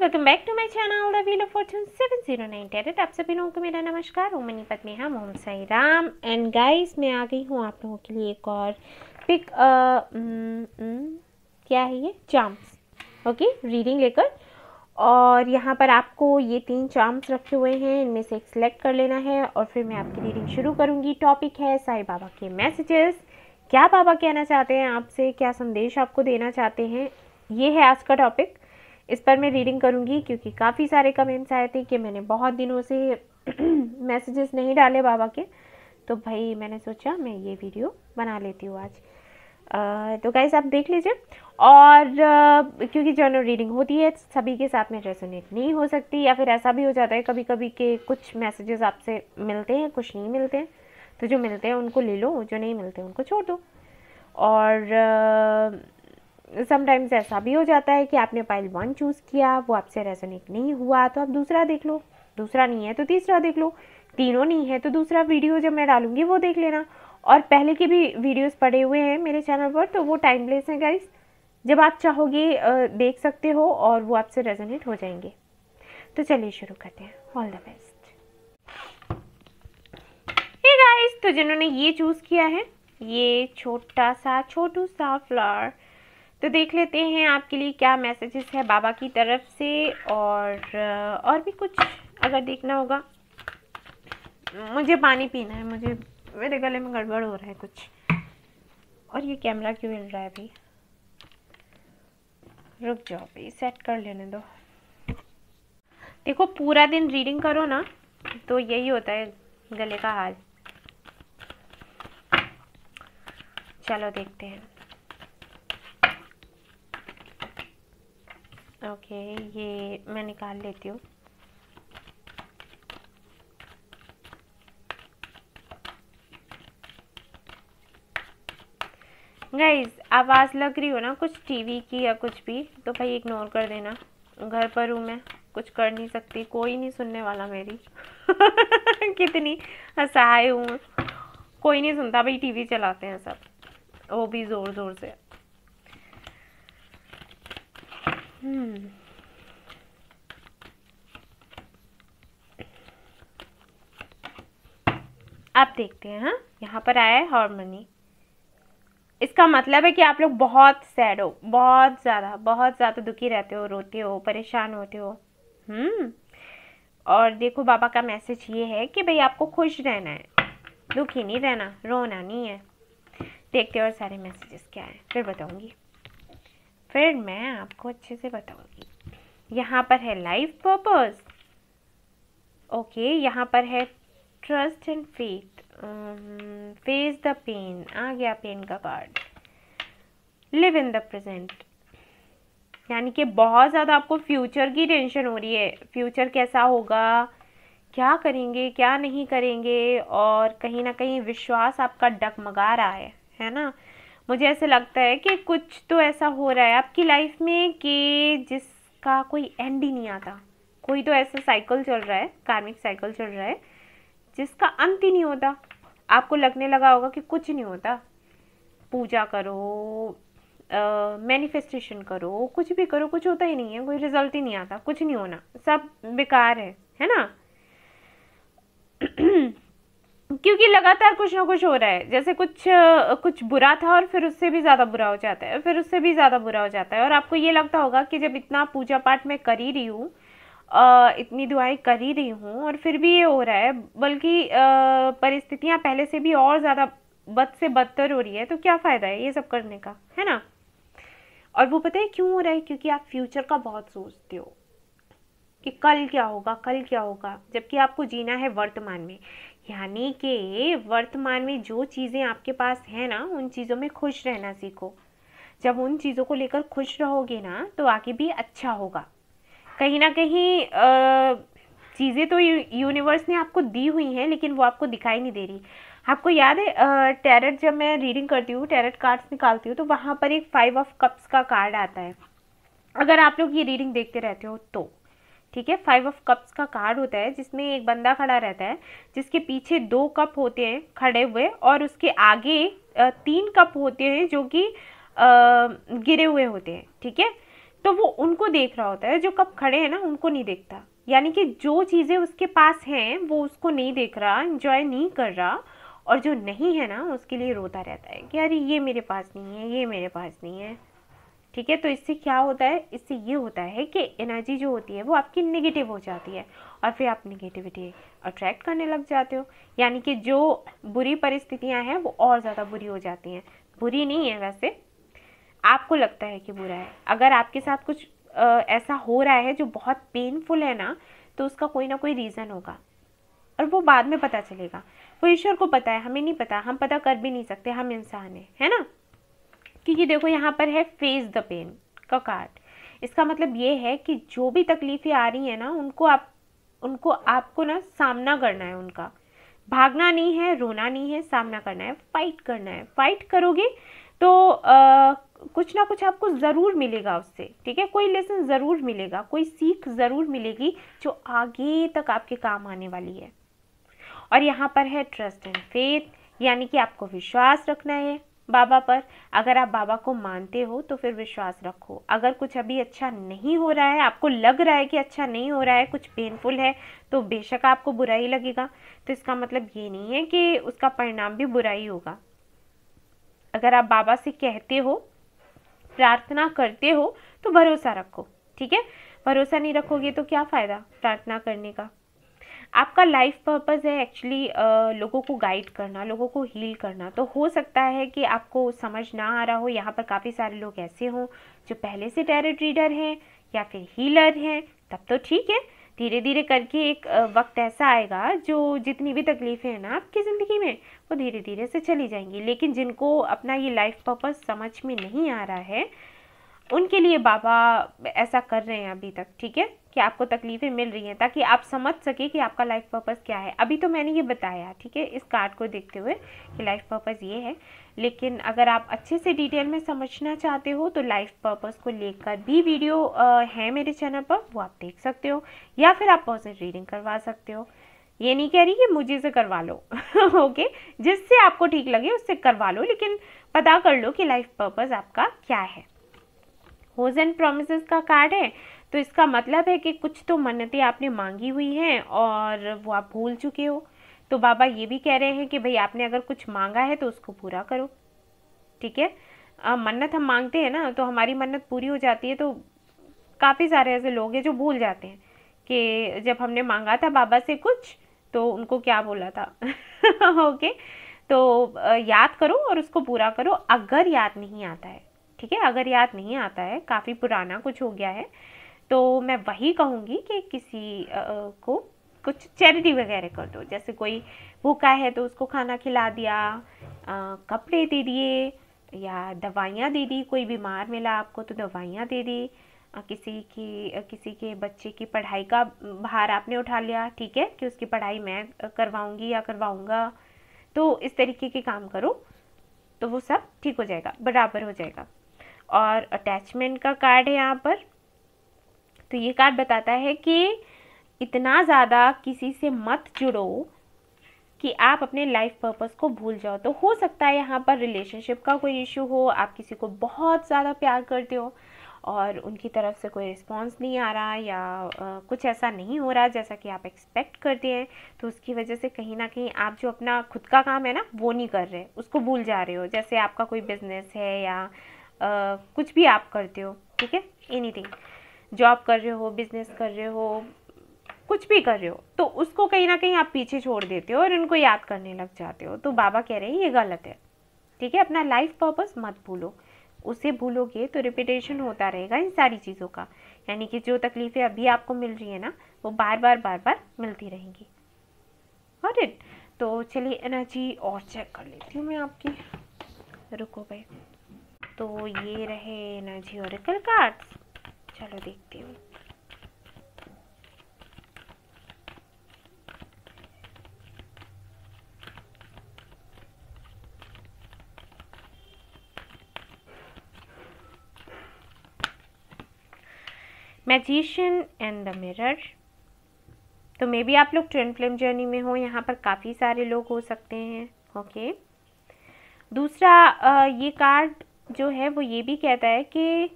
Welcome back to my channel the wheel of fortune 709 tarot आप सभी लोगों को मेरा नमस्कार ओम मनीपत में हम ओम साई राम एंड गाइस मैं आ गई हूँ आप लोगों के लिए एक और पिक अ क्या है ये चार्म्स ओके रीडिंग लेकर और यहाँ पर आपको ये तीन चार्म्स रखे हुए हैं इनमें से एक सेलेक्ट कर लेना है और फिर मैं आपकी रीडिंग शुरू करूँगी टॉपिक है साई बाबा के मैसेजेस क्या बाबा कहना चाहते हैं आपसे क्या संदेश आपको देना चाहते हैं ये है आज का टॉपिक इस पर मैं रीडिंग करूँगी क्योंकि काफ़ी सारे कमेंट्स आए थे कि मैंने बहुत दिनों से मैसेजेस नहीं डाले बाबा के तो भाई मैंने सोचा मैं ये वीडियो बना लेती हूँ आज आ, तो गाइस आप देख लीजिए और आ, क्योंकि जनरल रीडिंग होती है सभी के साथ में रेसोनेट नहीं हो सकती या फिर ऐसा भी हो जाता है कभी कभी के कुछ मैसेजेस आपसे मिलते हैं कुछ नहीं मिलते हैं तो जो मिलते हैं उनको ले लो जो नहीं मिलते उनको छोड़ दो और आ, समटाइम्स ऐसा भी हो जाता है कि आपने पाइल वन चूज़ किया वो आपसे रेजोनेट नहीं हुआ तो आप दूसरा देख लो दूसरा नहीं है तो तीसरा देख लो तीनों नहीं है तो दूसरा वीडियो जब मैं डालूंगी वो देख लेना और पहले के भी वीडियोस पड़े हुए हैं मेरे चैनल पर तो वो टाइमलेस हैं गाइस जब आप चाहोगे देख सकते हो और वो आपसे रेजोनेट हो जाएंगे तो चलिए शुरू करते हैं all the best hey guys तो जिन्होंने ये चूज़ किया है ये छोटा सा छोटू सा फ्लावर तो देख लेते हैं आपके लिए क्या मैसेजेस है बाबा की तरफ से और और भी कुछ अगर देखना होगा मुझे पानी पीना है मुझे मेरे गले में गड़बड़ हो रहा है कुछ और ये कैमरा क्यों हिल रहा है अभी रुक जाओ भाई सेट कर लेने दो देखो पूरा दिन रीडिंग करो ना तो यही होता है गले का हाल चलो देखते हैं ओके ये मैं निकाल लेती हूँ गाइज आवाज़ लग रही हो ना कुछ टीवी की या कुछ भी तो भाई इग्नोर कर देना घर पर हूँ मैं कुछ कर नहीं सकती कोई नहीं सुनने वाला मेरी कितनी असहाय हूँ कोई नहीं सुनता भाई टीवी चलाते हैं सब वो भी ज़ोर ज़ोर से Hmm. आप देखते हैं हाँ यहाँ पर आया है हारमोनी इसका मतलब है कि आप लोग बहुत सैड हो बहुत ज़्यादा बहुत ज़्यादा दुखी रहते हो रोते हो परेशान होते हो हम्म और देखो बाबा का मैसेज ये है कि भाई आपको खुश रहना है दुखी नहीं रहना रोना नहीं है देखते और सारे मैसेजेस क्या हैं फिर बताऊँगी फिर मैं आपको अच्छे से बताऊंगी यहाँ पर है लाइफ पर्पस ओके यहाँ पर है trust and faith face the pain आ गया पेन का card live in the present यानी कि बहुत ज़्यादा आपको फ्यूचर की टेंशन हो रही है फ्यूचर कैसा होगा क्या करेंगे क्या नहीं करेंगे और कहीं ना कहीं विश्वास आपका डकमगा रहा है है ना मुझे ऐसे लगता है कि कुछ तो ऐसा हो रहा है आपकी लाइफ में कि जिसका कोई एंड ही नहीं आता कोई तो ऐसा साइकिल चल रहा है कार्मिक साइकिल चल रहा है जिसका अंत ही नहीं होता आपको लगने लगा होगा कि कुछ नहीं होता पूजा करो मैनिफेस्टेशन करो कुछ भी करो कुछ होता ही नहीं है कोई रिजल्ट ही नहीं आता कुछ नहीं होना सब बेकार है है ना क्योंकि लगातार कुछ ना कुछ हो रहा है जैसे कुछ कुछ बुरा था और फिर उससे भी ज़्यादा बुरा हो जाता है फिर उससे भी ज़्यादा बुरा हो जाता है और आपको ये लगता होगा कि जब इतना पूजा पाठ मैं कर ही रही हूँ इतनी दुआएं कर ही रही हूँ और फिर भी ये हो रहा है बल्कि परिस्थितियाँ पहले से भी और ज़्यादा बद से बदतर हो रही है तो क्या फ़ायदा है ये सब करने का है ना और वो पता है क्यों हो रहा है क्योंकि आप फ्यूचर का बहुत सोचते हो कि कल क्या होगा कल क्या होगा जबकि आपको जीना है वर्तमान में यानी कि वर्तमान में जो चीज़ें आपके पास हैं ना उन चीज़ों में खुश रहना सीखो जब उन चीज़ों को लेकर खुश रहोगे ना तो आगे भी अच्छा होगा कहीं ना कहीं चीज़ें तो यूनिवर्स ने आपको दी हुई हैं लेकिन वो आपको दिखाई नहीं दे रही आपको याद है टैरट जब मैं रीडिंग करती हूँ टैरट कार्ड्स निकालती हूँ तो वहाँ पर एक फाइव ऑफ कप्स का कार्ड आता है अगर आप लोग ये रीडिंग देखते रहते हो तो ठीक है फाइव ऑफ कप्स का कार्ड होता है जिसमें एक बंदा खड़ा रहता है जिसके पीछे दो कप होते हैं खड़े हुए और उसके आगे तीन कप होते हैं जो कि गिरे हुए होते हैं ठीक है तो वो उनको देख रहा होता है जो कप खड़े हैं ना उनको नहीं देखता यानी कि जो चीज़ें उसके पास हैं वो उसको नहीं देख रहा इन्जॉय नहीं कर रहा और जो नहीं है ना उसके लिए रोता रहता है कि अरे ये मेरे पास नहीं है ये मेरे पास नहीं है ठीक है तो इससे क्या होता है इससे ये होता है कि एनर्जी जो होती है वो आपकी निगेटिव हो जाती है और फिर आप निगेटिविटी अट्रैक्ट करने लग जाते हो यानी कि जो बुरी परिस्थितियाँ हैं वो और ज़्यादा बुरी हो जाती हैं बुरी नहीं है वैसे आपको लगता है कि बुरा है अगर आपके साथ कुछ आ, ऐसा हो रहा है जो बहुत पेनफुल है ना तो उसका कोई ना कोई रीज़न होगा और वो बाद में पता चलेगा वो ईश्वर को पता है हमें नहीं पता हम पता कर भी नहीं सकते हम इंसान हैं है ना क्योंकि देखो यहाँ पर है फेस द पेन का कार्ड इसका मतलब ये है कि जो भी तकलीफ़ें आ रही हैं ना उनको आप उनको आपको ना सामना करना है उनका भागना नहीं है रोना नहीं है सामना करना है फाइट करना है फाइट करोगे तो आ, कुछ ना कुछ आपको ज़रूर मिलेगा उससे ठीक है कोई लेसन ज़रूर मिलेगा कोई सीख ज़रूर मिलेगी जो आगे तक आपके काम आने वाली है और यहाँ पर है ट्रस्ट एंड फेथ यानी कि आपको विश्वास रखना है बाबा पर अगर आप बाबा को मानते हो तो फिर विश्वास रखो अगर कुछ अभी अच्छा नहीं हो रहा है आपको लग रहा है कि अच्छा नहीं हो रहा है कुछ पेनफुल है तो बेशक आपको बुरा ही लगेगा तो इसका मतलब ये नहीं है कि उसका परिणाम भी बुरा ही होगा अगर आप बाबा से कहते हो प्रार्थना करते हो तो भरोसा रखो ठीक है भरोसा नहीं रखोगे तो क्या फ़ायदा प्रार्थना करने का आपका लाइफ पर्पज़ है एक्चुअली लोगों को गाइड करना लोगों को हील करना तो हो सकता है कि आपको समझ ना आ रहा हो यहाँ पर काफ़ी सारे लोग ऐसे हों जो पहले से टैरेट रीडर हैं या फिर हीलर हैं तब तो ठीक है धीरे धीरे करके एक वक्त ऐसा आएगा जो जितनी भी तकलीफ़ें हैं ना आपकी ज़िंदगी में वो धीरे धीरे से चली जाएंगी लेकिन जिनको अपना ये लाइफ पर्पज़ समझ में नहीं आ रहा है उनके लिए बाबा ऐसा कर रहे हैं अभी तक ठीक है कि आपको तकलीफ़ें मिल रही हैं ताकि आप समझ सके कि आपका लाइफ पर्पज़ क्या है अभी तो मैंने ये बताया ठीक है इस कार्ड को देखते हुए कि लाइफ पर्पज़ ये है लेकिन अगर आप अच्छे से डिटेल में समझना चाहते हो तो लाइफ पर्पज़ को लेकर भी वीडियो है मेरे चैनल पर वो आप देख सकते हो या फिर आप पर्सन रीडिंग करवा सकते हो ये नहीं कह रही कि मुझे से करवा लो ओके जिससे आपको ठीक लगे उससे करवा लो लेकिन पता कर लो कि लाइफ पर्पज़ आपका क्या है होज एंड प्रोमिस का कार्ड है तो इसका मतलब है कि कुछ तो मन्नतें आपने मांगी हुई हैं और वो आप भूल चुके हो तो बाबा ये भी कह रहे हैं कि भाई आपने अगर कुछ मांगा है तो उसको पूरा करो ठीक है मन्नत हम मांगते हैं ना तो हमारी मन्नत पूरी हो जाती है तो काफ़ी सारे ऐसे लोग हैं जो भूल जाते हैं कि जब हमने मांगा था बाबा से कुछ तो उनको क्या बोला था ओके तो याद करो और उसको पूरा करो अगर याद नहीं आता है ठीक है अगर याद नहीं आता है काफ़ी पुराना कुछ हो गया है तो मैं वही कहूँगी कि किसी आ, को कुछ चैरिटी वगैरह कर दो जैसे कोई भूखा है तो उसको खाना खिला दिया आ, कपड़े दे दिए या दवाइयाँ दे दी कोई बीमार मिला आपको तो दवाइयाँ दे दी किसी की किसी के बच्चे की पढ़ाई का भार आपने उठा लिया ठीक है कि उसकी पढ़ाई मैं करवाऊंगी या करवाऊंगा तो इस तरीके के काम करो तो वो सब ठीक हो जाएगा बराबर हो जाएगा और अटैचमेंट का कार्ड है यहाँ पर तो ये कार्ड बताता है कि इतना ज़्यादा किसी से मत जुड़ो कि आप अपने लाइफ पर्पस को भूल जाओ तो हो सकता है यहाँ पर रिलेशनशिप का कोई इशू हो आप किसी को बहुत ज़्यादा प्यार करते हो और उनकी तरफ से कोई रिस्पांस नहीं आ रहा या आ, कुछ ऐसा नहीं हो रहा जैसा कि आप एक्सपेक्ट करते हैं तो उसकी वजह से कहीं ना कहीं आप जो अपना खुद का काम है ना वो नहीं कर रहे उसको भूल जा रहे हो जैसे आपका कोई बिजनेस है या कुछ भी आप करते हो ठीक है एनी जॉब कर रहे हो बिजनेस कर रहे हो कुछ भी कर रहे हो तो उसको कहीं ना कहीं आप पीछे छोड़ देते हो और उनको याद करने लग जाते हो तो बाबा कह रहे हैं ये गलत है ठीक है अपना लाइफ पर्पस मत भूलो उसे भूलोगे तो रिपीटेशन होता रहेगा इन सारी चीज़ों का यानी कि जो तकलीफ़ें अभी आपको मिल रही है ना वो बार बार बार बार मिलती रहेंगी और तो चलिए एनर्जी और चेक कर लेती हूँ मैं आपकी रुको भाई तो ये रहे एनर्जी ओरेकल कार्ड्स चलो देखते हैं मैजिशियन एंड द मिरर तो मे बी आप लोग ट्रेन फ्लेम जर्नी में हो यहाँ पर काफ़ी सारे लोग हो सकते हैं ओके okay? दूसरा ये कार्ड जो है वो ये भी कहता है कि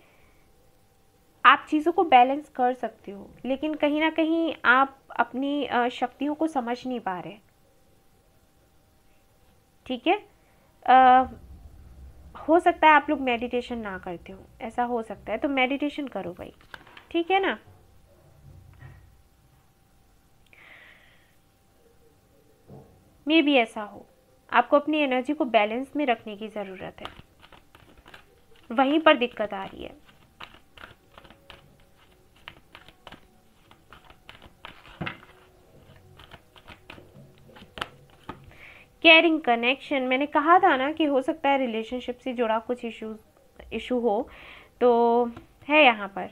आप चीज़ों को बैलेंस कर सकते हो लेकिन कहीं ना कहीं आप अपनी शक्तियों को समझ नहीं पा रहे ठीक है आ, हो सकता है आप लोग मेडिटेशन ना करते हो ऐसा हो सकता है तो मेडिटेशन करो भाई ठीक है ना मे भी ऐसा हो आपको अपनी एनर्जी को बैलेंस में रखने की ज़रूरत है वहीं पर दिक्कत आ रही है केयरिंग कनेक्शन मैंने कहा था ना कि हो सकता है रिलेशनशिप से जुड़ा कुछ इशू इशू हो तो है यहाँ पर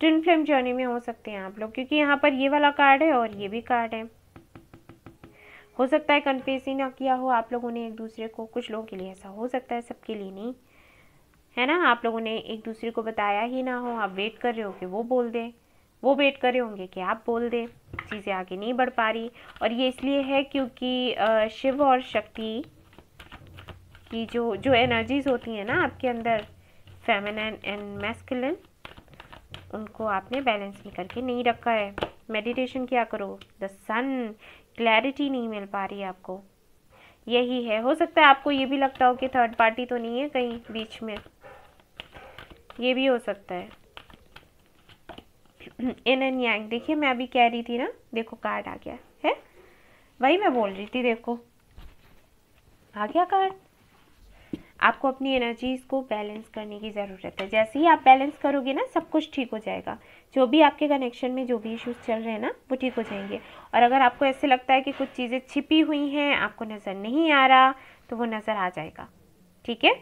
ट्विन फ्लेम जर्नी में हो सकते हैं आप लोग क्योंकि यहाँ पर ये वाला कार्ड है और ये भी कार्ड है हो सकता है कन्फ्यूज ही ना किया हो आप लोगों ने एक दूसरे को कुछ लोगों के लिए ऐसा हो सकता है सबके लिए नहीं है ना आप लोगों ने एक दूसरे को बताया ही ना हो आप वेट कर रहे हो कि वो बोल दें वो वेट कर रहे होंगे कि आप बोल दें चीज़ें आगे नहीं बढ़ पा रही और ये इसलिए है क्योंकि शिव और शक्ति की जो जो एनर्जीज़ होती हैं ना आपके अंदर फेमिनन एंड मैस्कुलिन उनको आपने बैलेंस में करके नहीं रखा है मेडिटेशन क्या करो द सन क्लैरिटी नहीं मिल पा रही आपको यही है हो सकता है आपको ये भी लगता हो कि थर्ड पार्टी तो नहीं है कहीं बीच में ये भी हो सकता है इन एन यांग देखिए मैं अभी कह रही थी ना देखो कार्ड आ गया है वही मैं बोल रही थी देखो आ गया कार्ड आपको अपनी एनर्जीज को बैलेंस करने की ज़रूरत है जैसे ही आप बैलेंस करोगे ना सब कुछ ठीक हो जाएगा जो भी आपके कनेक्शन में जो भी इश्यूज़ चल रहे हैं ना वो ठीक हो जाएंगे और अगर आपको ऐसे लगता है कि कुछ चीज़ें छिपी हुई हैं आपको नज़र नहीं आ रहा तो वो नज़र आ जाएगा ठीक है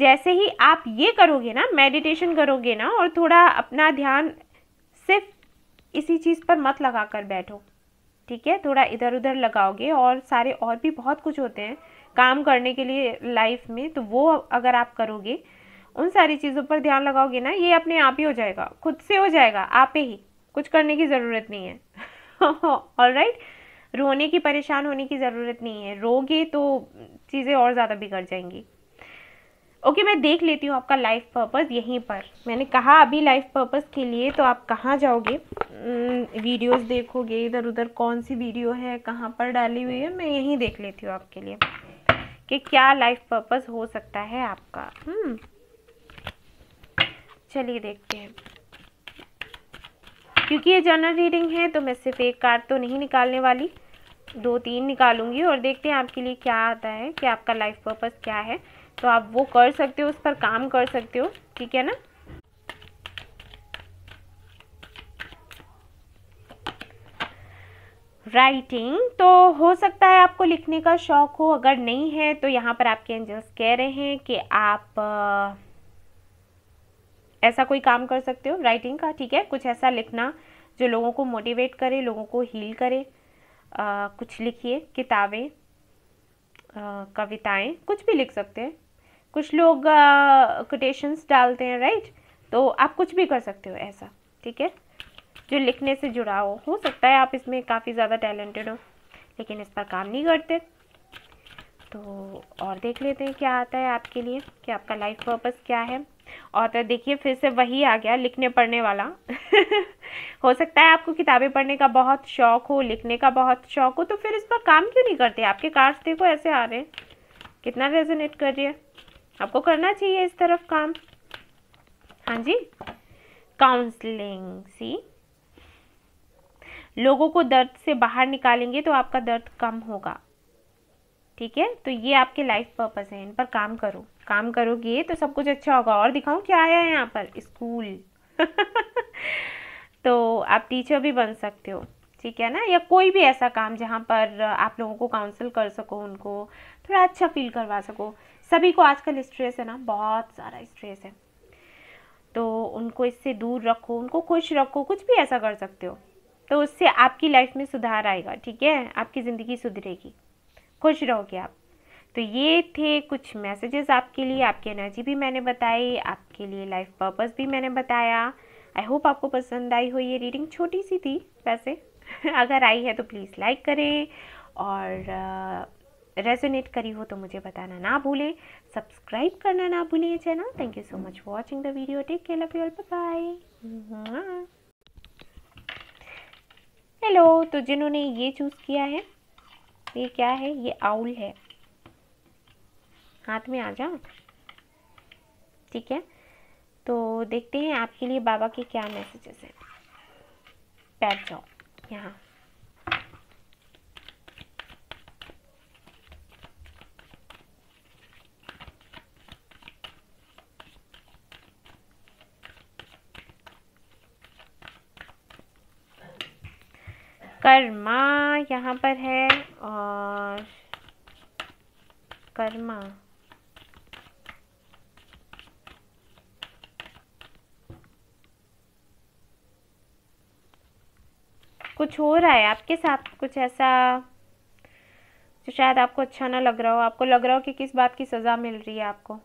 जैसे ही आप ये करोगे ना मेडिटेशन करोगे ना और थोड़ा अपना ध्यान सिर्फ इसी चीज़ पर मत लगा कर बैठो ठीक है थोड़ा इधर उधर लगाओगे और सारे और भी बहुत कुछ होते हैं काम करने के लिए लाइफ में तो वो अगर आप करोगे उन सारी चीज़ों पर ध्यान लगाओगे ना ये अपने आप ही हो जाएगा खुद से हो जाएगा आप ही कुछ करने की ज़रूरत नहीं है ऑल राइट रोने की परेशान होने की ज़रूरत नहीं है रोगे तो चीज़ें और ज़्यादा बिगड़ जाएंगी ओके okay, मैं देख लेती हूँ आपका लाइफ पर्पस यहीं पर मैंने कहा अभी लाइफ पर्पस के लिए तो आप कहाँ जाओगे वीडियोस देखोगे इधर उधर कौन सी वीडियो है कहाँ पर डाली हुई है मैं यहीं देख लेती हूँ आपके लिए कि क्या लाइफ पर्पस हो सकता है आपका हम्म चलिए देखते हैं क्योंकि ये जनरल रीडिंग है तो मैं सिर्फ एक कार्ड तो नहीं निकालने वाली दो तीन निकालूंगी और देखते हैं आपके लिए क्या आता है कि आपका लाइफ पर्पस क्या है तो आप वो कर सकते हो उस पर काम कर सकते हो ठीक है ना राइटिंग तो हो सकता है आपको लिखने का शौक हो अगर नहीं है तो यहाँ पर आपके एंजल्स कह रहे हैं कि आप ऐसा कोई काम कर सकते हो राइटिंग का ठीक है कुछ ऐसा लिखना जो लोगों को मोटिवेट करे लोगों को हील करे आ, कुछ लिखिए किताबें कविताएं कुछ भी लिख सकते हैं कुछ लोग कोटेशंस डालते हैं राइट तो आप कुछ भी कर सकते हो ऐसा ठीक है जो लिखने से जुड़ा हो हो सकता है आप इसमें काफ़ी ज़्यादा टैलेंटेड हो लेकिन इस पर काम नहीं करते तो और देख लेते हैं क्या आता है आपके लिए कि आपका लाइफ पर्पस क्या है और तो देखिए फिर से वही आ गया लिखने पढ़ने वाला हो सकता है आपको किताबें पढ़ने का बहुत शौक हो लिखने का बहुत शौक हो तो फिर इस पर काम क्यों नहीं करते आपके कार्ड्स देखो ऐसे आ रहे कितना रेजोनेट कर रही है आपको करना चाहिए इस तरफ काम हाँ जी काउंसलिंग सी लोगों को दर्द से बाहर निकालेंगे तो आपका दर्द कम होगा ठीक है तो ये आपके लाइफ पर्पज़ है इन पर काम करो काम करोगे तो सब कुछ अच्छा होगा और दिखाऊं क्या आया है यहाँ पर स्कूल तो आप टीचर भी बन सकते हो ठीक है ना या कोई भी ऐसा काम जहाँ पर आप लोगों को काउंसिल कर सको उनको थोड़ा अच्छा फील करवा सको सभी को आजकल स्ट्रेस है ना बहुत सारा स्ट्रेस है तो उनको इससे दूर रखो उनको खुश रखो कुछ भी ऐसा कर सकते हो तो उससे आपकी लाइफ में सुधार आएगा ठीक है आपकी ज़िंदगी सुधरेगी खुश रहोगे आप तो ये थे कुछ मैसेजेस आपके लिए आपकी एनर्जी भी मैंने बताई आपके लिए लाइफ पर्पज़ भी मैंने बताया आई होप आपको पसंद आई हो ये रीडिंग छोटी सी थी वैसे अगर आई है तो प्लीज़ लाइक करें और रेजोनेट करी हो तो मुझे बताना ना भूलें सब्सक्राइब करना ना भूलें ये channel thank you so much for watching the video take care love you all bye hello तो जिन्होंने ये चूज़ किया है ये क्या है ये आउल है हाथ में आ जाओ ठीक है तो देखते हैं आपके लिए बाबा के क्या मैसेजेस हैं बैठ जाओ यहाँ कर्मा यहाँ पर है और कर्मा कुछ हो रहा है आपके साथ कुछ ऐसा जो शायद आपको अच्छा ना लग रहा हो आपको लग रहा हो कि किस बात की सज़ा मिल रही है आपको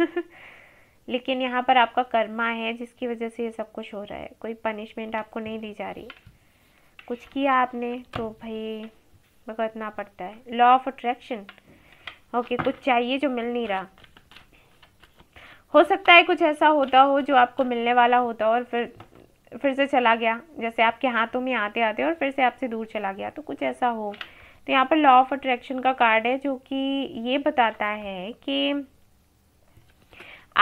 लेकिन यहाँ पर आपका कर्मा है जिसकी वजह से ये सब कुछ हो रहा है कोई पनिशमेंट आपको नहीं दी जा रही कुछ किया आपने तो भाई भगतना पड़ता है लॉ ऑफ अट्रैक्शन ओके कुछ चाहिए जो मिल नहीं रहा हो सकता है कुछ ऐसा होता हो जो आपको मिलने वाला होता हो और फिर फिर से चला गया जैसे आपके हाथों में आते आते और फिर से आपसे दूर चला गया तो कुछ ऐसा हो तो यहाँ पर लॉ ऑफ अट्रैक्शन का कार्ड है जो कि ये बताता है कि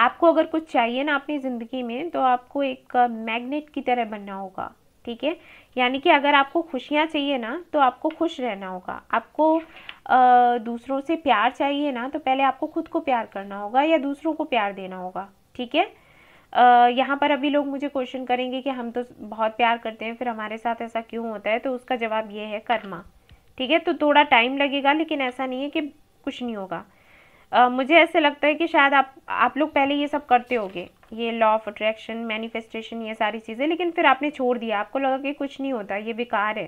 आपको अगर कुछ चाहिए ना अपनी ज़िंदगी में तो आपको एक मैग्नेट की तरह बनना होगा ठीक है यानी कि अगर आपको खुशियाँ चाहिए ना तो आपको खुश रहना होगा आपको आ, दूसरों से प्यार चाहिए ना तो पहले आपको खुद को प्यार करना होगा या दूसरों को प्यार देना होगा ठीक है यहाँ पर अभी लोग मुझे क्वेश्चन करेंगे कि हम तो बहुत प्यार करते हैं फिर हमारे साथ ऐसा क्यों होता है तो उसका जवाब ये है कर्मा ठीक है तो थोड़ा टाइम लगेगा लेकिन ऐसा नहीं है कि कुछ नहीं होगा Uh, मुझे ऐसे लगता है कि शायद आप आप लोग पहले ये सब करते होंगे ये लॉ ऑफ अट्रैक्शन मैनिफेस्टेशन ये सारी चीज़ें लेकिन फिर आपने छोड़ दिया आपको लगा कि कुछ नहीं होता ये बेकार है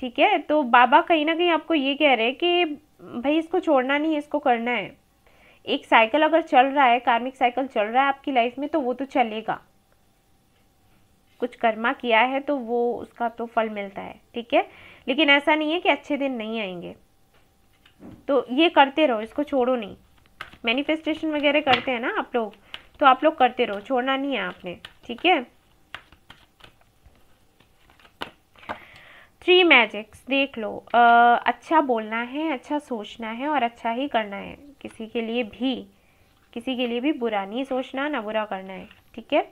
ठीक है तो बाबा कहीं ना कहीं आपको ये कह रहे हैं कि भाई इसको छोड़ना नहीं इसको करना है एक साइकिल अगर चल रहा है कार्मिक साइकिल चल रहा है आपकी लाइफ में तो वो तो चलेगा कुछ कर्मा किया है तो वो उसका तो फल मिलता है ठीक है लेकिन ऐसा नहीं है कि अच्छे दिन नहीं आएंगे तो ये करते रहो इसको छोड़ो नहीं मैनिफेस्टेशन वगैरह करते हैं ना आप लोग तो आप लोग करते रहो छोड़ना नहीं है आपने ठीक है थ्री मैजिक्स देख लो आ, अच्छा बोलना है अच्छा सोचना है और अच्छा ही करना है किसी के लिए भी किसी के लिए भी बुरा नहीं सोचना ना बुरा करना है ठीक है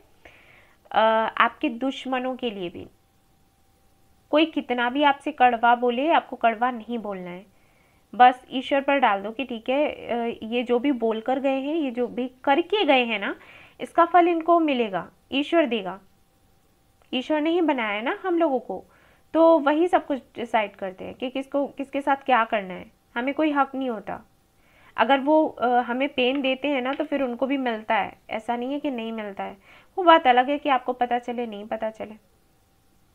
आपके दुश्मनों के लिए भी कोई कितना भी आपसे कड़वा बोले आपको कड़वा नहीं बोलना है बस ईश्वर पर डाल दो कि ठीक है ये जो भी बोल कर गए हैं ये जो भी करके गए हैं ना इसका फल इनको मिलेगा ईश्वर देगा ईश्वर ने ही बनाया है ना हम लोगों को तो वही सब कुछ डिसाइड करते हैं कि किसको किसके साथ क्या करना है हमें कोई हक नहीं होता अगर वो हमें पेन देते हैं ना तो फिर उनको भी मिलता है ऐसा नहीं है कि नहीं मिलता है वो बात अलग है कि आपको पता चले नहीं पता चले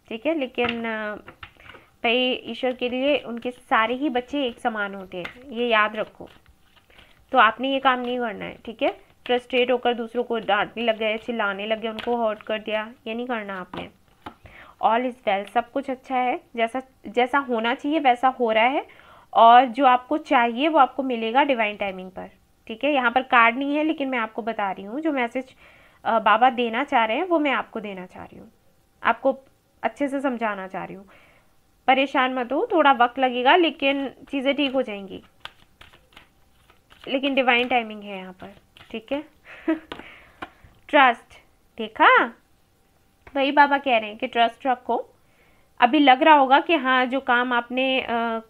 ठीक है लेकिन भाई ईश्वर के लिए उनके सारे ही बच्चे एक समान होते हैं ये याद रखो तो आपने ये काम नहीं करना है ठीक है फ्रस्ट्रेट होकर दूसरों को डांटने लग गए चिल्लाने लग गए उनको हॉट कर दिया ये नहीं करना आपने ऑल इज़ वेल सब कुछ अच्छा है जैसा जैसा होना चाहिए वैसा हो रहा है और जो आपको चाहिए वो आपको मिलेगा डिवाइन टाइमिंग पर ठीक है यहाँ पर कार्ड नहीं है लेकिन मैं आपको बता रही हूँ जो मैसेज बाबा देना चाह रहे हैं वो मैं आपको देना चाह रही हूँ आपको अच्छे से समझाना चाह रही हूँ परेशान मत हो थोड़ा वक्त लगेगा लेकिन चीज़ें ठीक हो जाएंगी लेकिन डिवाइन टाइमिंग है यहाँ पर ठीक है ट्रस्ट देखा वही बाबा कह रहे हैं कि ट्रस्ट रखो अभी लग रहा होगा कि हाँ जो काम आपने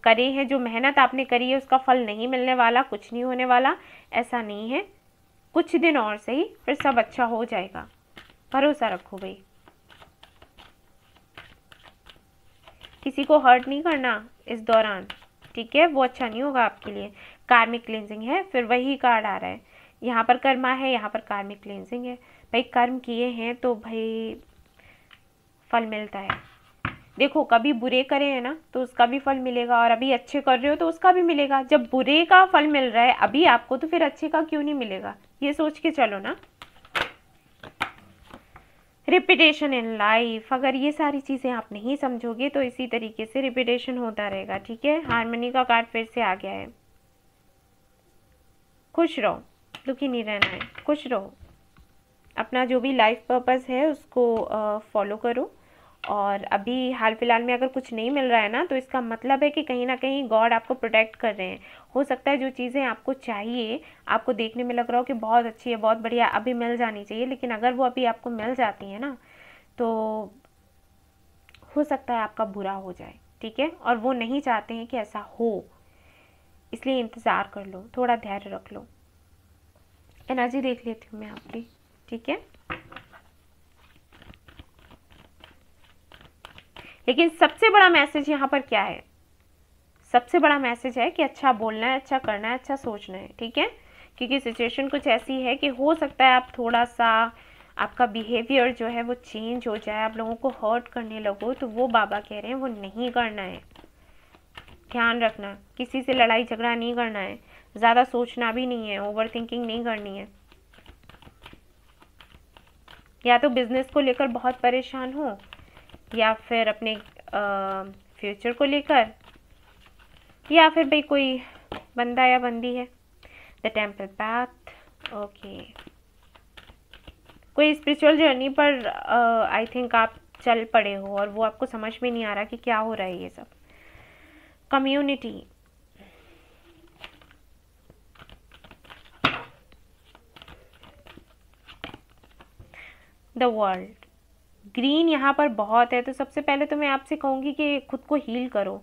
करे हैं जो मेहनत आपने करी है उसका फल नहीं मिलने वाला कुछ नहीं होने वाला ऐसा नहीं है कुछ दिन और सही फिर सब अच्छा हो जाएगा भरोसा रखो भाई किसी को हर्ट नहीं करना इस दौरान ठीक है वो अच्छा नहीं होगा आपके लिए कार्मिक क्लेंजिंग है फिर वही कार्ड आ रहा है यहाँ पर कर्मा है यहाँ पर कार्मिक क्लेंजिंग है भाई कर्म किए हैं तो भाई फल मिलता है देखो कभी बुरे करे हैं ना तो उसका भी फल मिलेगा और अभी अच्छे कर रहे हो तो उसका भी मिलेगा जब बुरे का फल मिल रहा है अभी आपको तो फिर अच्छे का क्यों नहीं मिलेगा ये सोच के चलो ना रिपीटेशन इन लाइफ अगर ये सारी चीज़ें आप नहीं समझोगे तो इसी तरीके से रिपीटेशन होता रहेगा ठीक है हारमोनी का कार्ड फिर से आ गया है खुश रहो दुखी नहीं रहना है खुश रहो अपना जो भी लाइफ पर्पज है उसको फॉलो करो और अभी हाल फिलहाल में अगर कुछ नहीं मिल रहा है ना तो इसका मतलब है कि कहीं ना कहीं गॉड आपको प्रोटेक्ट कर रहे हैं हो सकता है जो चीज़ें आपको चाहिए आपको देखने में लग रहा हो कि बहुत अच्छी है बहुत बढ़िया अभी मिल जानी चाहिए लेकिन अगर वो अभी आपको मिल जाती है ना तो हो सकता है आपका बुरा हो जाए ठीक है और वो नहीं चाहते हैं कि ऐसा हो इसलिए इंतज़ार कर लो थोड़ा धैर्य रख लो एनर्जी देख लेती हूँ मैं आपकी ठीक है लेकिन सबसे बड़ा मैसेज यहाँ पर क्या है सबसे बड़ा मैसेज है कि अच्छा बोलना है अच्छा करना है अच्छा सोचना है ठीक है क्योंकि सिचुएशन कुछ ऐसी है कि हो सकता है आप थोड़ा सा आपका बिहेवियर जो है वो चेंज हो जाए आप लोगों को हर्ट करने लगो तो वो बाबा कह रहे हैं वो नहीं करना है ध्यान रखना किसी से लड़ाई झगड़ा नहीं करना है ज़्यादा सोचना भी नहीं है ओवर थिंकिंग नहीं करनी है या तो बिज़नेस को लेकर बहुत परेशान हो या फिर अपने फ्यूचर को लेकर या फिर भाई कोई बंदा या बंदी है द टेम्पल पैथ ओके कोई स्पिरिचुअल जर्नी पर आई uh, थिंक आप चल पड़े हो और वो आपको समझ में नहीं आ रहा कि क्या हो रहा है ये सब कम्युनिटी द वर्ल्ड ग्रीन यहाँ पर बहुत है तो सबसे पहले तो मैं आपसे कहूँगी कि खुद को हील करो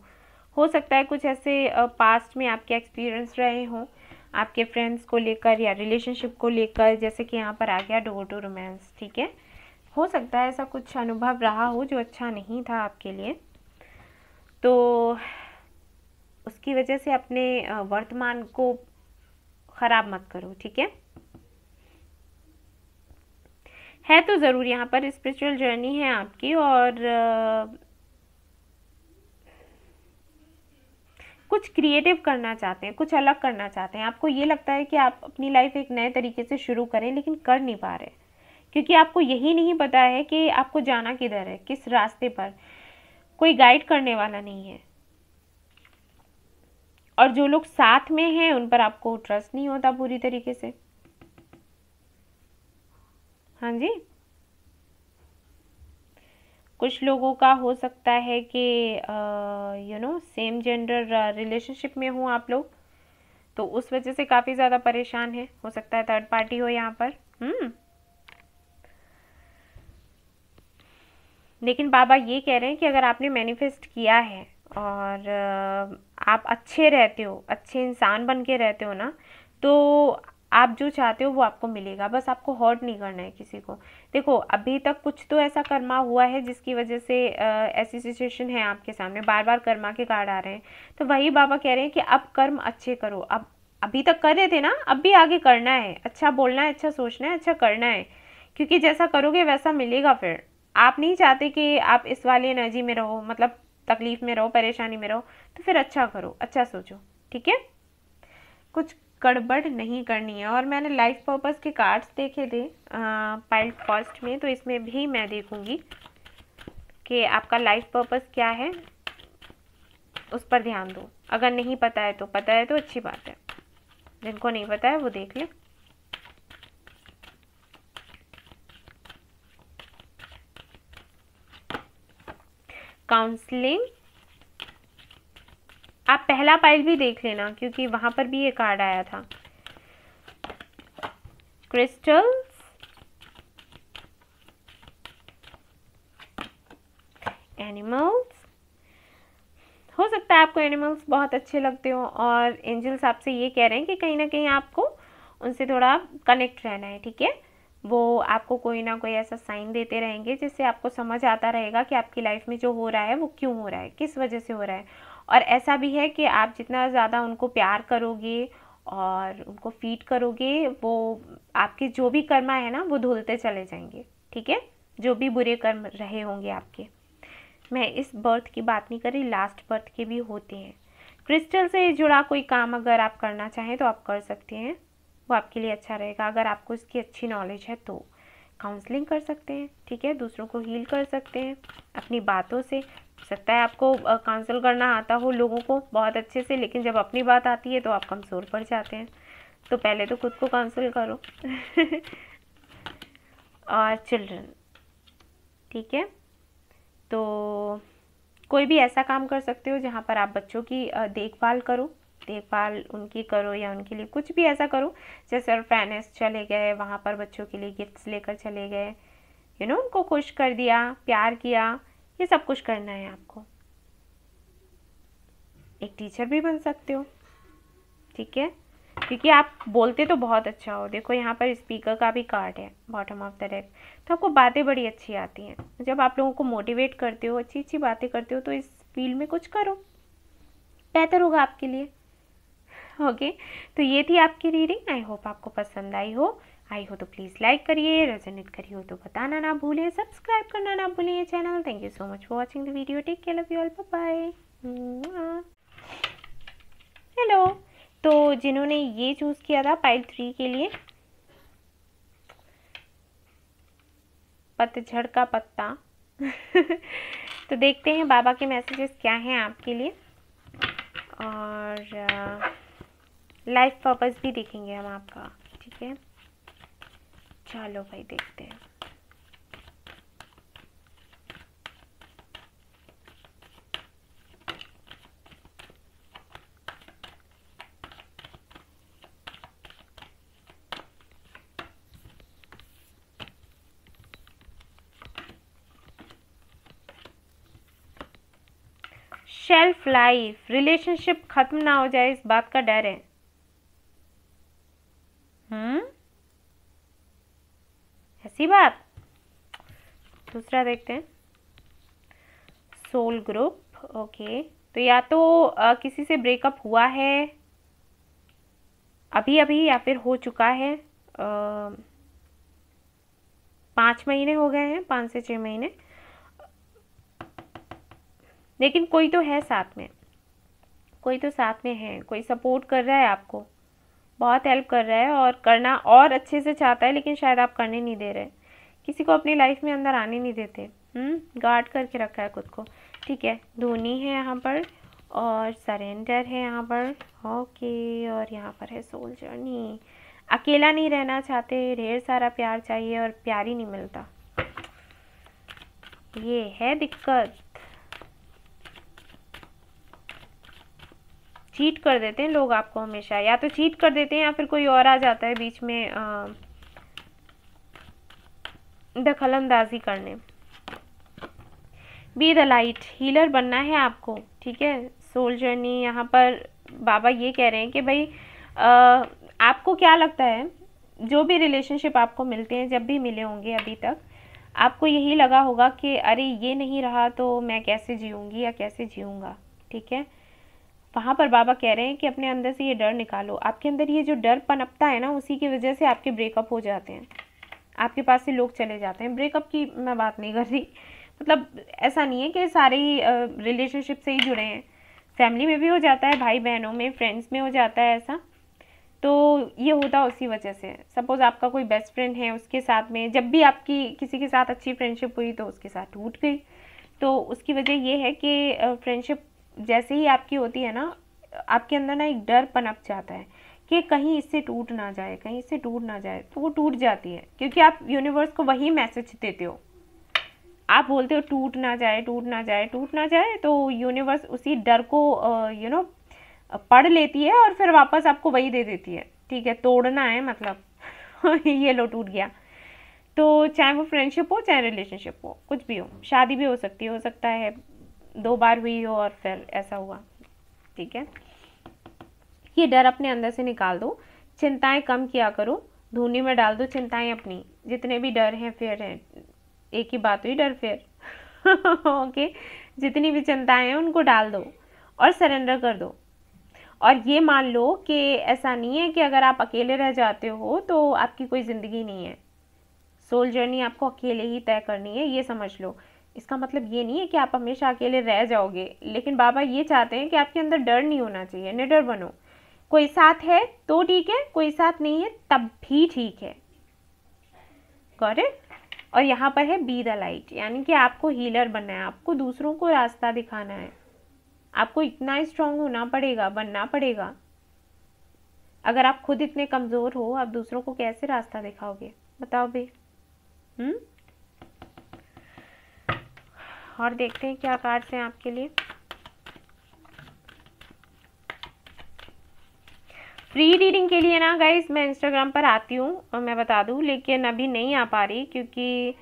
हो सकता है कुछ ऐसे पास्ट में आपके एक्सपीरियंस रहे हों आपके फ्रेंड्स को लेकर या रिलेशनशिप को लेकर जैसे कि यहाँ पर आ गया डोर टू रोमांस ठीक है हो सकता है ऐसा कुछ अनुभव रहा हो जो अच्छा नहीं था आपके लिए तो उसकी वजह से अपने वर्तमान को ख़राब मत करो ठीक है है तो ज़रूर यहाँ पर स्पिरिचुअल जर्नी है आपकी और कुछ क्रिएटिव करना चाहते हैं कुछ अलग करना चाहते हैं आपको ये लगता है कि आप अपनी लाइफ एक नए तरीके से शुरू करें लेकिन कर नहीं पा रहे क्योंकि आपको यही नहीं पता है कि आपको जाना किधर है किस रास्ते पर कोई गाइड करने वाला नहीं है और जो लोग साथ में हैं उन पर आपको ट्रस्ट नहीं होता पूरी तरीके से हाँ जी कुछ लोगों का हो सकता है कि you know same gender relationship में हो आप लोग तो उस वजह से काफ़ी ज़्यादा परेशान है हो सकता है थर्ड पार्टी हो यहाँ पर हम्म लेकिन बाबा ये कह रहे हैं कि अगर आपने मैनिफेस्ट किया है और आप अच्छे रहते हो अच्छे इंसान बन के रहते हो ना तो आप जो चाहते हो वो आपको मिलेगा बस आपको हॉर्ड नहीं करना है किसी को देखो अभी तक कुछ तो ऐसा कर्मा हुआ है जिसकी वजह से ऐसी सिचुएशन है आपके सामने बार बार कर्मा के कार्ड आ रहे हैं तो वही बाबा कह रहे हैं कि अब कर्म अच्छे करो अब अभी तक कर रहे थे ना अब भी आगे करना है अच्छा बोलना है अच्छा सोचना है अच्छा करना है क्योंकि जैसा करोगे वैसा मिलेगा फिर आप नहीं चाहते कि आप इस वाली एनर्जी में रहो मतलब तकलीफ़ में रहो परेशानी में रहो तो फिर अच्छा करो अच्छा सोचो ठीक है कुछ गड़बड़ नहीं करनी है और मैंने लाइफ पर्पस के कार्ड्स देखे थे पाइल्ड फर्स्ट में तो इसमें भी मैं देखूंगी कि आपका लाइफ पर्पस क्या है उस पर ध्यान दो अगर नहीं पता है तो पता है तो अच्छी बात है जिनको नहीं पता है वो देख ले काउंसलिंग आप पहला पाइल भी देख लेना क्योंकि वहां पर भी ये कार्ड आया था क्रिस्टल्स एनिमल्स हो सकता है आपको एनिमल्स बहुत अच्छे लगते हो और एंजल्स आपसे ये कह रहे हैं कि कहीं ना कहीं आपको उनसे थोड़ा कनेक्ट रहना है ठीक है वो आपको कोई ना कोई ऐसा साइन देते रहेंगे जिससे आपको समझ आता रहेगा कि आपकी लाइफ में जो हो रहा है वो क्यों हो रहा है किस वजह से हो रहा है और ऐसा भी है कि आप जितना ज़्यादा उनको प्यार करोगे और उनको फीड करोगे वो आपके जो भी कर्मा है ना वो धुलते चले जाएंगे ठीक है जो भी बुरे कर्म रहे होंगे आपके मैं इस बर्थ की बात नहीं करी लास्ट बर्थ के भी होते हैं क्रिस्टल से जुड़ा कोई काम अगर आप करना चाहें तो आप कर सकते हैं वो आपके लिए अच्छा रहेगा अगर आपको इसकी अच्छी नॉलेज है तो काउंसलिंग कर सकते हैं ठीक है दूसरों को हील कर सकते हैं अपनी बातों से सकता है आपको काउंसिल करना आता हो लोगों को बहुत अच्छे से लेकिन जब अपनी बात आती है तो आप कमज़ोर पड़ जाते हैं तो पहले तो खुद को काउंसिल करो और चिल्ड्रन ठीक है तो कोई भी ऐसा काम कर सकते हो जहाँ पर आप बच्चों की देखभाल करो देखभाल उनकी करो या उनके लिए कुछ भी ऐसा करो जैसे ऑर्फेनेस चले गए वहाँ पर बच्चों के लिए गिफ्ट्स लेकर चले गए यू नो उनको खुश कर दिया प्यार किया ये सब कुछ करना है आपको एक टीचर भी बन सकते हो ठीक है क्योंकि आप बोलते तो बहुत अच्छा हो देखो यहाँ पर स्पीकर का भी कार्ड है बॉटम ऑफ द डेक तो आपको बातें बड़ी अच्छी आती हैं जब आप लोगों को मोटिवेट करते हो अच्छी अच्छी बातें करते हो तो इस फील्ड में कुछ करो बेहतर होगा आपके लिए ओके तो ये थी आपकी रीडिंग आई होप आपको पसंद आई हो आई हो तो प्लीज़ लाइक करिए रेजोनेट करिए हो तो बताना ना भूलें सब्सक्राइब करना ना भूलें ये channel thank you so much for watching the video take care love you all bye hello तो जिन्होंने ये चूज़ किया था पाइल थ्री के लिए पतझड़ का पत्ता तो देखते हैं बाबा के मैसेजेस क्या हैं आपके लिए और लाइफ uh, पर्पज भी देखेंगे हम आपका ठीक है चलो भाई देखते हैं शेल्फ लाइफ रिलेशनशिप खत्म ना हो जाए इस बात का डर है दूसरा देखते हैं सोल ग्रुप ओके तो या तो आ, किसी से ब्रेकअप हुआ है अभी अभी या फिर हो चुका है पाँच महीने हो गए हैं पाँच से छः महीने लेकिन कोई तो है साथ में कोई तो साथ में है कोई सपोर्ट कर रहा है आपको बहुत हेल्प कर रहा है और करना और अच्छे से चाहता है लेकिन शायद आप करने नहीं दे रहे किसी को अपनी लाइफ में अंदर आने नहीं देते हम्म गार्ड करके रखा है खुद को ठीक है धोनी है यहाँ पर और सरेंडर है यहाँ पर ओके और यहाँ पर है सोल जर्नी अकेला नहीं रहना चाहते ढेर सारा प्यार चाहिए और प्यार ही नहीं मिलता ये है दिक्कत चीट कर देते हैं लोग आपको हमेशा या तो चीट कर देते हैं या फिर कोई और आ जाता है बीच में आ, दखल अंदाजी करने बी द लाइट हीलर बनना है आपको ठीक है सोल जर्नी यहाँ पर बाबा ये कह रहे हैं कि भाई आ, आपको क्या लगता है जो भी रिलेशनशिप आपको मिलते हैं जब भी मिले होंगे अभी तक आपको यही लगा होगा कि अरे ये नहीं रहा तो मैं कैसे जीऊँगी या कैसे जीऊँगा ठीक है वहाँ पर बाबा कह रहे हैं कि अपने अंदर से ये डर निकालो आपके अंदर ये जो डर पनपता है ना उसी की वजह से आपके ब्रेकअप हो जाते हैं आपके पास से लोग चले जाते हैं ब्रेकअप की मैं बात नहीं कर रही मतलब ऐसा नहीं है कि सारे ही रिलेशनशिप से ही जुड़े हैं फैमिली में भी हो जाता है भाई बहनों में फ्रेंड्स में हो जाता है ऐसा तो ये होता उसी वजह से सपोज़ आपका कोई बेस्ट फ्रेंड है उसके साथ में जब भी आपकी किसी के साथ अच्छी फ्रेंडशिप हुई तो उसके साथ टूट गई तो उसकी वजह ये है कि फ्रेंडशिप जैसे ही आपकी होती है ना आपके अंदर ना एक डर पनप जाता है कि कहीं इससे टूट ना जाए कहीं इससे टूट ना जाए तो वो टूट जाती है क्योंकि आप यूनिवर्स को वही मैसेज देते हो आप बोलते हो टूट ना जाए टूट ना जाए टूट ना जाए तो यूनिवर्स उसी डर को यू नो पढ़ लेती है और फिर वापस आपको वही दे देती है ठीक है तोड़ना है मतलब ये लो टूट गया तो चाहे वो फ्रेंडशिप हो चाहे रिलेशनशिप हो कुछ भी हो शादी भी हो सकती है हो सकता है दो बार हुई हो और फिर ऐसा हुआ ठीक है ये डर अपने अंदर से निकाल दो चिंताएं कम किया करो धूनी में डाल दो चिंताएं अपनी जितने भी डर हैं फेयर हैं एक ही बात हुई डर फेयर ओके जितनी भी चिंताएं हैं उनको डाल दो और सरेंडर कर दो और ये मान लो कि ऐसा नहीं है कि अगर आप अकेले रह जाते हो तो आपकी कोई ज़िंदगी नहीं है सोल जर्नी आपको अकेले ही तय करनी है ये समझ लो इसका मतलब ये नहीं है कि आप हमेशा अकेले रह जाओगे लेकिन बाबा ये चाहते हैं कि आपके अंदर डर नहीं होना चाहिए निडर बनो कोई साथ है तो ठीक है कोई साथ नहीं है तब भी ठीक है गौर और यहाँ पर है बी द लाइट यानी कि आपको हीलर बनना है आपको दूसरों को रास्ता दिखाना है आपको इतना स्ट्रांग होना पड़ेगा बनना पड़ेगा अगर आप खुद इतने कमज़ोर हो आप दूसरों को कैसे रास्ता दिखाओगे बताओ भी हम्म और देखते हैं क्या कार्ड्स हैं आपके लिए फ्री रीडिंग के लिए ना गाइज मैं इंस्टाग्राम पर आती हूँ और मैं बता दूँ लेकिन अभी नहीं आ पा रही क्योंकि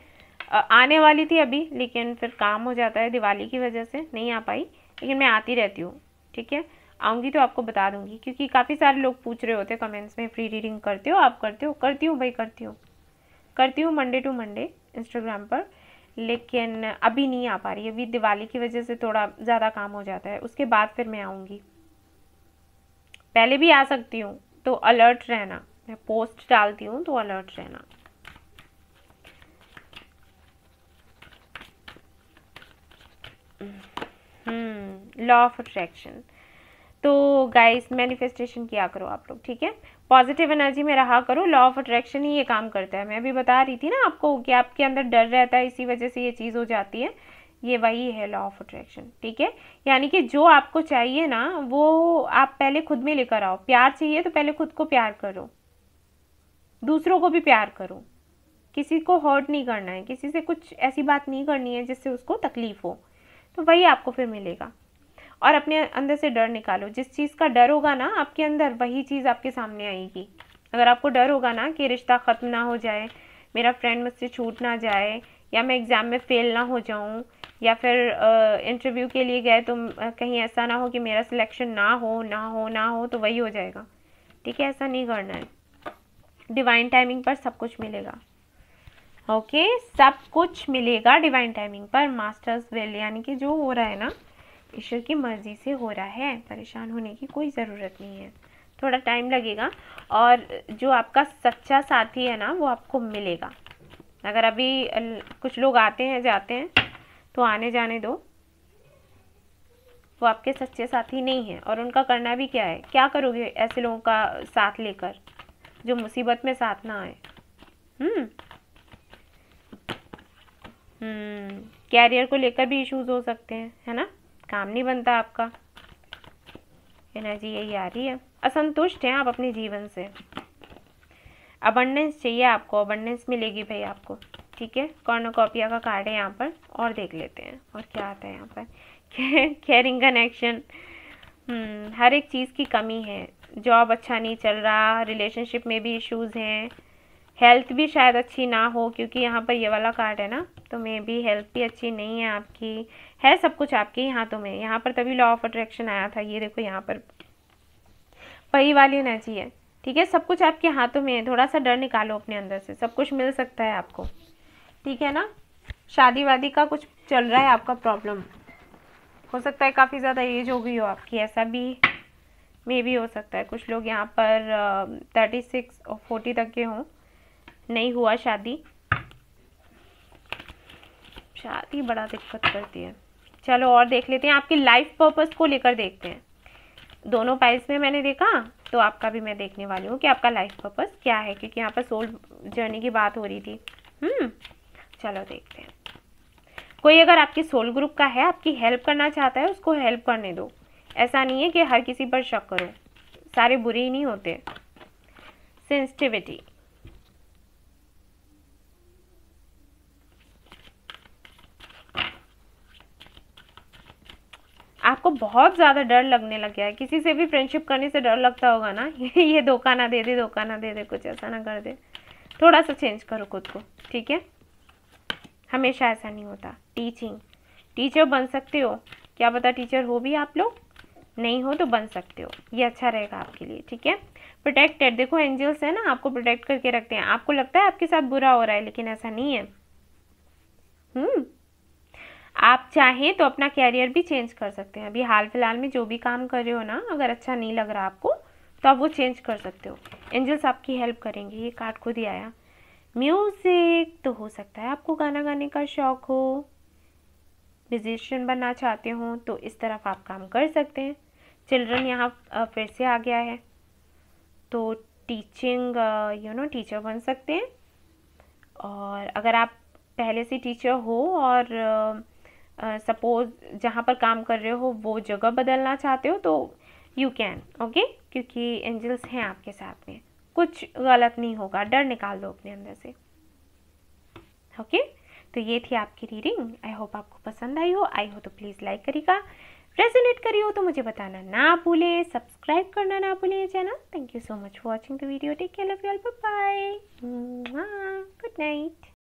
आने वाली थी अभी लेकिन फिर काम हो जाता है दिवाली की वजह से नहीं आ पाई लेकिन मैं आती रहती हूँ ठीक है आऊँगी तो आपको बता दूँगी क्योंकि काफ़ी सारे लोग पूछ रहे होते कमेंट्स में फ्री रीडिंग करते हो आप करते हो करती हूँ भाई करती हूँ करती हूँ मंडे टू मंडे इंस्टाग्राम पर लेकिन अभी नहीं आ पा रही अभी दिवाली की वजह से थोड़ा ज़्यादा काम हो जाता है उसके बाद फिर मैं आऊँगी पहले भी आ सकती हूँ तो अलर्ट रहना मैं पोस्ट डालती हूँ तो अलर्ट रहना लॉ ऑफ अट्रैक्शन तो गाइस मैनिफेस्टेशन किया करो आप लोग ठीक है पॉजिटिव एनर्जी में रहा करो लॉ ऑफ अट्रैक्शन ही ये काम करता है मैं अभी बता रही थी ना आपको कि आपके अंदर डर रहता है इसी वजह से ये चीज़ हो जाती है ये वही है लॉ ऑफ अट्रैक्शन ठीक है यानी कि जो आपको चाहिए ना वो आप पहले खुद में लेकर आओ प्यार चाहिए तो पहले खुद को प्यार करो दूसरों को भी प्यार करो किसी को हर्ट नहीं करना है किसी से कुछ ऐसी बात नहीं करनी है जिससे उसको तकलीफ हो तो वही आपको फिर मिलेगा और अपने अंदर से डर निकालो जिस चीज़ का डर होगा ना आपके अंदर वही चीज़ आपके सामने आएगी अगर आपको डर होगा ना कि रिश्ता ख़त्म ना हो जाए मेरा फ्रेंड मुझसे छूट ना जाए या मैं एग्ज़ाम में फ़ेल ना हो जाऊँ या फिर इंटरव्यू के लिए गए तो कहीं ऐसा ना हो कि मेरा सिलेक्शन ना हो ना हो ना हो तो वही हो जाएगा ठीक है ऐसा नहीं करना है डिवाइन टाइमिंग पर सब कुछ मिलेगा ओके okay, सब कुछ मिलेगा डिवाइन टाइमिंग पर मास्टर्स वेल यानी कि जो हो रहा है ना ईश्वर की मर्ज़ी से हो रहा है परेशान होने की कोई ज़रूरत नहीं है थोड़ा टाइम लगेगा और जो आपका सच्चा साथी है ना वो आपको मिलेगा अगर अभी कुछ लोग आते हैं जाते हैं तो आने जाने दो वो आपके सच्चे साथी नहीं हैं और उनका करना भी क्या है क्या करोगे ऐसे लोगों का साथ लेकर जो मुसीबत में साथ ना आए हम्म कैरियर हम्म। को लेकर भी इश्यूज हो सकते हैं है ना काम नहीं बनता आपका एनर्जी यही आ रही है असंतुष्ट हैं आप अपने जीवन से अबंडेंस चाहिए आपको अबंडेंस मिलेगी भाई आपको ठीक है कॉर्नोकॉपिया का कार्ड है यहाँ पर और देख लेते हैं और क्या आता है यहाँ पर केयरिंग कनेक्शन हम्म, हर एक चीज़ की कमी है जॉब अच्छा नहीं चल रहा रिलेशनशिप में भी इश्यूज़ हैं हेल्थ भी शायद अच्छी ना हो क्योंकि यहाँ पर ये वाला कार्ड है ना तो मे भी हेल्थ भी अच्छी नहीं है आपकी है सब कुछ आपके यहाँ तो में यहाँ पर तभी लॉ ऑफ अट्रैक्शन आया था ये देखो यहाँ पर पही वाली एनर्जी है ठीक है सब कुछ आपके हाथों में है थोड़ा सा डर निकालो अपने अंदर से सब कुछ मिल सकता है आपको ठीक है ना शादी वादी का कुछ चल रहा है आपका प्रॉब्लम हो सकता है काफ़ी ज़्यादा एज हो गई हो आपकी ऐसा भी मे भी हो सकता है कुछ लोग यहाँ पर थर्टी सिक्स और फोर्टी तक के हों नहीं हुआ शादी शादी बड़ा दिक्कत करती है चलो और देख लेते हैं आपकी लाइफ पर्पस को लेकर देखते हैं दोनों पाइल्स में मैंने देखा तो आपका भी मैं देखने वाली हूँ कि आपका लाइफ पर्पस क्या है क्योंकि यहाँ पर सोल जर्नी की बात हो रही थी हम्म चलो देखते हैं कोई अगर आपके सोल ग्रुप का है आपकी हेल्प करना चाहता है उसको हेल्प करने दो ऐसा नहीं है कि हर किसी पर शक करो सारे बुरे ही नहीं होते सेंसिटिविटी आपको बहुत ज़्यादा डर लगने लग गया है किसी से भी फ्रेंडशिप करने से डर लगता होगा ना ये धोखा ना दे दे धोखा ना दे दे कुछ ऐसा ना कर दे थोड़ा सा चेंज करो खुद को ठीक है हमेशा ऐसा नहीं होता टीचिंग टीचर बन सकते हो क्या पता टीचर हो भी आप लोग नहीं हो तो बन सकते हो ये अच्छा रहेगा आपके लिए ठीक है प्रोटेक्टेड देखो एंजल्स है ना आपको प्रोटेक्ट करके रखते हैं आपको लगता है आपके साथ बुरा हो रहा है लेकिन ऐसा नहीं है हम्म आप चाहें तो अपना कैरियर भी चेंज कर सकते हैं अभी हाल फिलहाल में जो भी काम कर रहे हो ना अगर अच्छा नहीं लग रहा आपको तो आप वो चेंज कर सकते हो एंजल्स आपकी हेल्प करेंगे ये कार्ड खुद ही आया म्यूज़िक तो हो सकता है आपको गाना गाने का शौक़ हो म्यूज़िशियन बनना चाहते हो तो इस तरफ आप काम कर सकते हैं चिल्ड्रन यहाँ फिर से आ गया है तो टीचिंग यू नो टीचर बन सकते हैं और अगर आप पहले से टीचर हो और सपोज uh, जहाँ पर काम कर रहे हो वो जगह बदलना चाहते हो तो यू कैन ओके क्योंकि एंजल्स हैं आपके साथ में कुछ गलत नहीं होगा डर निकाल दो अपने अंदर से ओके तो ये थी आपकी रीडिंग आई होप आपको पसंद आई हो आई हो तो प्लीज़ लाइक करिएगा रेजोनेट करी हो तो मुझे बताना ना भूले सब्सक्राइब करना ना भूले channel thank you so much for watching the video take care love you all bye good night